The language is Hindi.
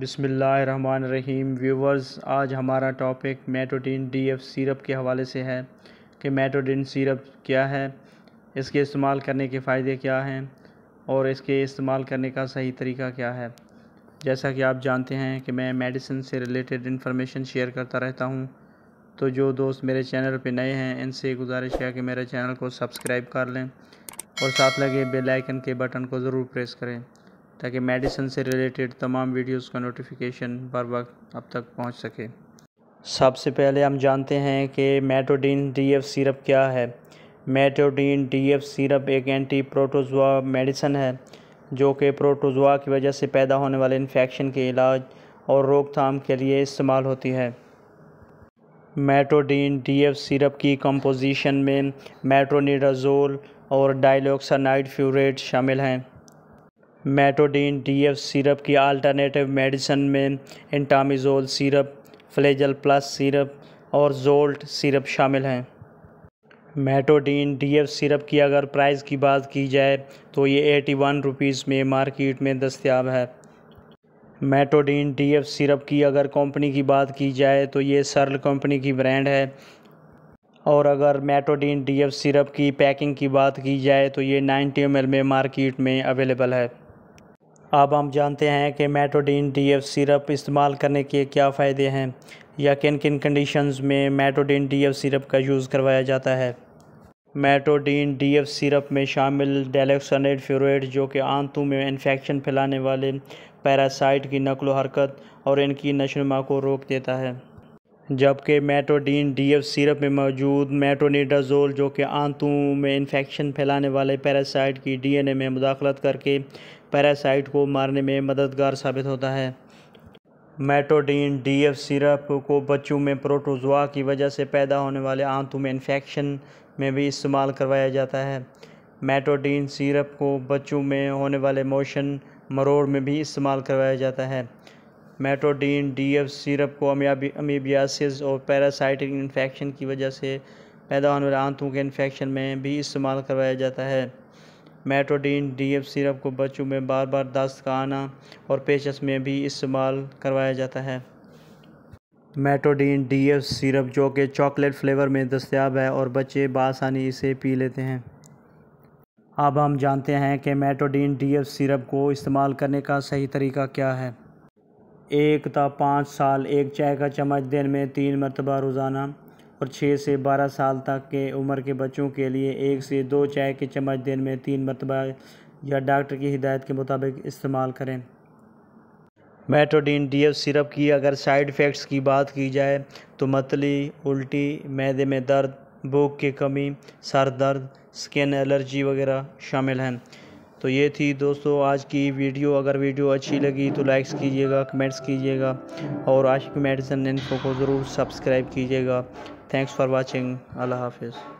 रहीम व्यूवर्स आज हमारा टॉपिक मेटोडिन डीएफ सिरप के हवाले से है कि मेटोडिन सिरप क्या है इसके इस्तेमाल करने के फ़ायदे क्या हैं और इसके इस्तेमाल करने का सही तरीका क्या है जैसा कि आप जानते हैं कि मैं मेडिसिन से रिलेटेड इन्फॉर्मेशन शेयर करता रहता हूँ तो जो दोस्त मेरे चैनल पर नए हैं इनसे गुजारिश है कि मेरे चैनल को सब्सक्राइब कर लें और साथ लगे बेलाइकन के बटन को ज़रूर प्रेस करें ताकि मेडिसिन से रिलेटेड तमाम वीडियोस का नोटिफिकेशन बर वक्त अब तक पहुंच सके सबसे पहले हम जानते हैं कि मेटोडीन डीएफ सिरप क्या है मेटोडीन डीएफ सिरप एक एंटी प्रोटोजोआ मेडिसन है जो कि प्रोटोजोआ की वजह से पैदा होने वाले इन्फेक्शन के इलाज और रोकथाम के लिए इस्तेमाल होती है मेटोडीन डीएफ सिरप की कंपोजिशन में मेट्रोनिडाजोल और डाइलोक्सानाइड फ्यूरेट शामिल हैं मेटोडीन डीएफ सिरप की अल्टरनेटिव मेडिसिन में Entamizole syrup Flagyl plus syrup और जोल्ट सिरप शामिल हैं मेटोडीन डीएफ सिरप की अगर प्राइस की बात की जाए तो ये एटी वन रुपीज़ में मार्केट में दस्तियाब है मेटोडीन डीएफ सिरप की अगर कंपनी की बात की जाए तो ये सरल कंपनी की ब्रांड है और अगर मेटोडीन डीएफ सिरप की पैकिंग की बात की जाए तो ये 90 एम में मार्केट में अवेलेबल है अब हम जानते हैं कि डी डीएफ सिरप इस्तेमाल करने के क्या फ़ायदे हैं या किन किन कंडीशंस में डी डीएफ सिरप का यूज़ करवाया जाता है मेटोडीन डीएफ सिरप में शामिल डेलेक्सनेट फ्यूरेट जो कि आंतों में इन्फेक्शन फैलाने वाले पैरासाइट की नकल हरकत और इनकी नशोनमा को रोक देता है जबकि मेटोडीन डीएफ सिरप में मौजूद मेटोनिडाजोल जो कि आंतों में इन्फेक्शन फैलाने वाले पैरासाइट की डीएनए में मुदाखलत करके पैरासाइट को मारने में मददगार साबित होता है मेटोडीन डीएफ सिरप को बच्चों में प्रोटोजोआ की वजह से पैदा होने वाले आंतों में इन्फेक्शन में भी इस्तेमाल करवाया जाता है मेटोडीन सिरप को बच्चों में होने वाले मोशन मरोड़ में भी इस्तेमाल करवाया जाता है मेटोडीन डी एफ सिरप को अमीबियासिस और पैरासाइटिक इन्फेक्शन की वजह से पैदा होने वाले आंतों के इन्फेक्शन में भी इस्तेमाल करवाया जाता है मेटोडीन डी एफ सिरप को बच्चों में बार बार दस्त का आना और पेशस में भी इस्तेमाल करवाया जाता है मेटोडीन डी एफ सिरप जो कि चॉकलेट फ्लेवर में दस्तियाब है और बच्चे बासानी इसे पी लेते हैं अब हम जानते हैं कि मेटोडीन डी एफ सिरप को इस्तेमाल करने का सही तरीका क्या है एक था पाँच साल एक चाय का चम्मच दिन में तीन मरतबा रोज़ाना और छः से बारह साल तक के उम्र के बच्चों के लिए एक से दो चाय के चम्मच दिन में तीन मरतबा या डॉक्टर की हिदायत के मुताबिक इस्तेमाल करें मेट्रोडीन एफ सिरप की अगर साइड इफ़ेक्ट्स की बात की जाए तो मतली उल्टी मैदे में दर्द भूख की कमी सर दर्द स्किन एलर्जी वगैरह शामिल हैं तो ये थी दोस्तों आज की वीडियो अगर वीडियो अच्छी लगी तो लाइक्स कीजिएगा कमेंट्स कीजिएगा और आशिक मेडिसन इनफो को ज़रूर सब्सक्राइब कीजिएगा थैंक्स फॉर वॉचिंग अल्लाह हाफिज़